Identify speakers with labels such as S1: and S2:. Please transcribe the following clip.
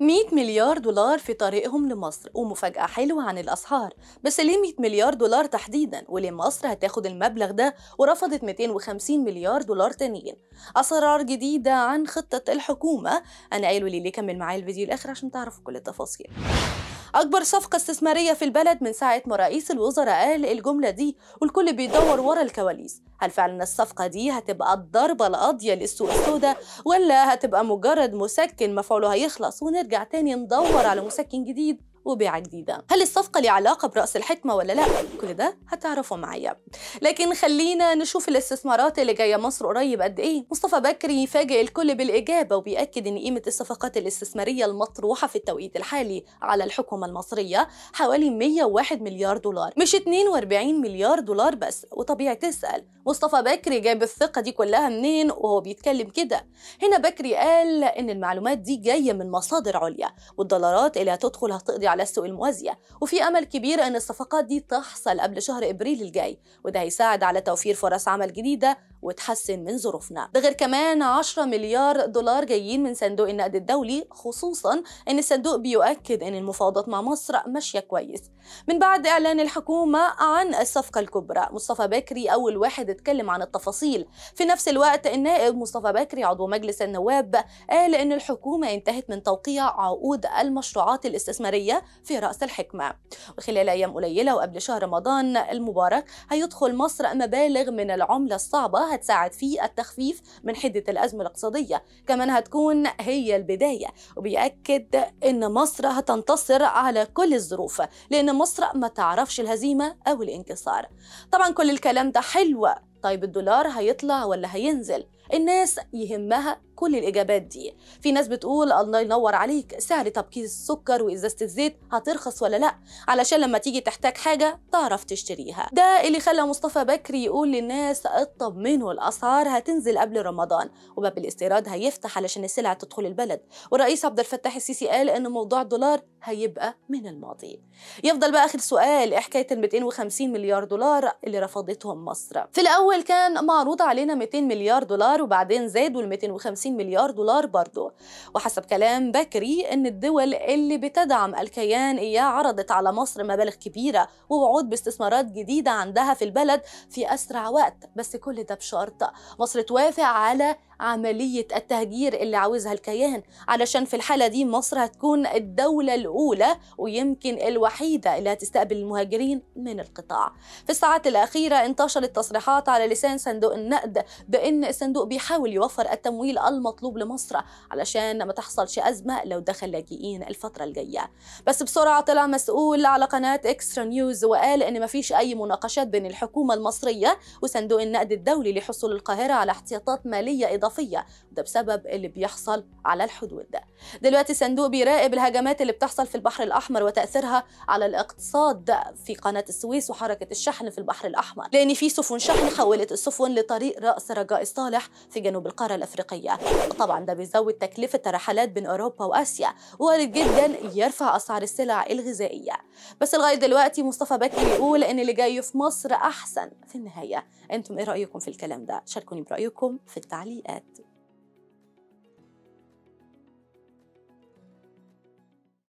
S1: 100 مليار دولار في طريقهم لمصر ومفاجأة حلوة عن الأسعار بس ليه 100 مليار دولار تحديدا وليه مصر هتاخد المبلغ ده ورفضت 250 مليار دولار تانيين أسرار جديدة عن خطة الحكومة أنا قايله ليه كمل معايا الفيديو الآخر عشان تعرفوا كل التفاصيل أكبر صفقة استثمارية في البلد من ساعة ما رئيس الوزراء قال الجملة دي والكل بيدور ورا الكواليس هل فعلا الصفقة دي هتبقى الضربة القاضية للسوق السوداء ولا هتبقى مجرد مسكن مفعوله هيخلص ونرجع تاني ندور على مسكن جديد وبيعة جديدة هل الصفقة لها علاقة برأس الحكمة ولا لا؟ كل ده هتعرفوا معايا لكن خلينا نشوف الاستثمارات اللي جاية مصر قريب قد إيه مصطفى بكري يفاجئ الكل بالإجابة وبيأكد إن قيمة الصفقات الاستثمارية المطروحة في التوقيت الحالي على الحكومة المصرية حوالي 101 مليار دولار مش 42 مليار دولار بس وطبيعي تسأل مصطفى بكري جاب الثقة دي كلها منين وهو بيتكلم كده هنا بكري قال إن المعلومات دي جاية من مصادر عليا والدولارات اللي هتدخل هتقضي على السوق الموازية وفي أمل كبير أن الصفقات دي تحصل قبل شهر إبريل الجاي وده هيساعد على توفير فرص عمل جديدة وتحسن من ظروفنا ده غير كمان 10 مليار دولار جايين من صندوق النقد الدولي خصوصا ان الصندوق بيؤكد ان المفاوضات مع مصر ماشيه كويس من بعد اعلان الحكومه عن الصفقه الكبرى مصطفى بكري اول واحد اتكلم عن التفاصيل في نفس الوقت النائب مصطفى بكري عضو مجلس النواب قال ان الحكومه انتهت من توقيع عقود المشروعات الاستثماريه في راس الحكمه وخلال ايام قليله وقبل شهر رمضان المبارك هيدخل مصر مبالغ من العمله الصعبه هتساعد في التخفيف من حدة الأزمة الاقتصادية كمان هتكون هي البداية وبيأكد إن مصر هتنتصر على كل الظروف لأن مصر ما تعرفش الهزيمة أو الانكسار طبعا كل الكلام ده حلوة طيب الدولار هيطلع ولا هينزل الناس يهمها كل الإجابات دي في ناس بتقول الله ينور عليك سعر تبكيس السكر وإزازة الزيت هترخص ولا لأ علشان لما تيجي تحتاج حاجة تعرف تشتريها ده اللي خلى مصطفى بكري يقول للناس اطمنوا الأسعار هتنزل قبل رمضان وباب الاستيراد هيفتح علشان السلع تدخل البلد والرئيس عبد الفتاح السيسي قال إن موضوع الدولار هيبقى من الماضي يفضل بقى آخر سؤال حكاية ال 250 مليار دولار اللي رفضتهم مصر في الأول كان معروض علينا 200 مليار دولار دولار وبعدين زادوا ل 250 مليار دولار برضه وحسب كلام بكري ان الدول اللي بتدعم الكيان اياه عرضت على مصر مبالغ كبيره ووعود باستثمارات جديده عندها في البلد في اسرع وقت بس كل ده بشرط مصر توافق على عملية التهجير اللي عاوزها الكيان علشان في الحالة دي مصر هتكون الدولة الأولى ويمكن الوحيدة اللي هتستقبل المهاجرين من القطاع في الساعات الأخيرة انتشرت تصريحات على لسان صندوق النقد بأن الصندوق بيحاول يوفر التمويل المطلوب لمصر علشان ما تحصلش أزمة لو دخل لاجئين الفترة الجاية بس بسرعة طلع مسؤول على قناة إكسترا نيوز وقال إن مفيش أي مناقشات بين الحكومة المصرية وصندوق النقد الدولي لحصول القاهرة على احتياطات مالية إضافية الاضافيه وده بسبب اللي بيحصل على الحدود دلوقتي صندوق بيراقب الهجمات اللي بتحصل في البحر الأحمر وتأثيرها على الاقتصاد في قناة السويس وحركة الشحن في البحر الأحمر لأن في سفن شحن حولت السفن لطريق رأس رجاء الصالح في جنوب القارة الأفريقية طبعا ده بيزود تكلفة الرحلات بين أوروبا وآسيا وارد جدا يرفع أسعار السلع الغذائية بس لغاية دلوقتي مصطفى بكري بيقول إن اللي جاي في مصر أحسن في النهاية أنتم إيه رأيكم في الكلام ده؟ شاركوني برأيكم في التعليقات